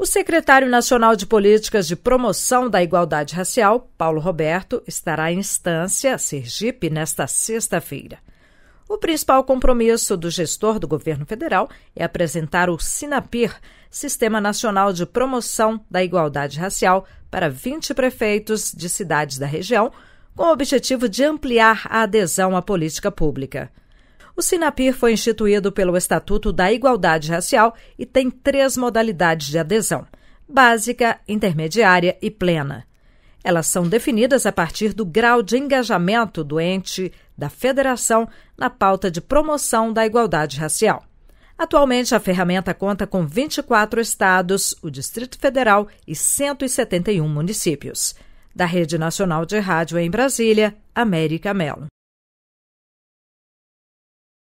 O secretário nacional de Políticas de Promoção da Igualdade Racial, Paulo Roberto, estará em instância Sergipe nesta sexta-feira. O principal compromisso do gestor do governo federal é apresentar o SINAPIR, Sistema Nacional de Promoção da Igualdade Racial, para 20 prefeitos de cidades da região, com o objetivo de ampliar a adesão à política pública. O SINAPIR foi instituído pelo Estatuto da Igualdade Racial e tem três modalidades de adesão: básica, intermediária e plena. Elas são definidas a partir do grau de engajamento do ente da federação na pauta de promoção da igualdade racial. Atualmente, a ferramenta conta com 24 estados, o Distrito Federal e 171 municípios. Da Rede Nacional de Rádio em Brasília, América Melo.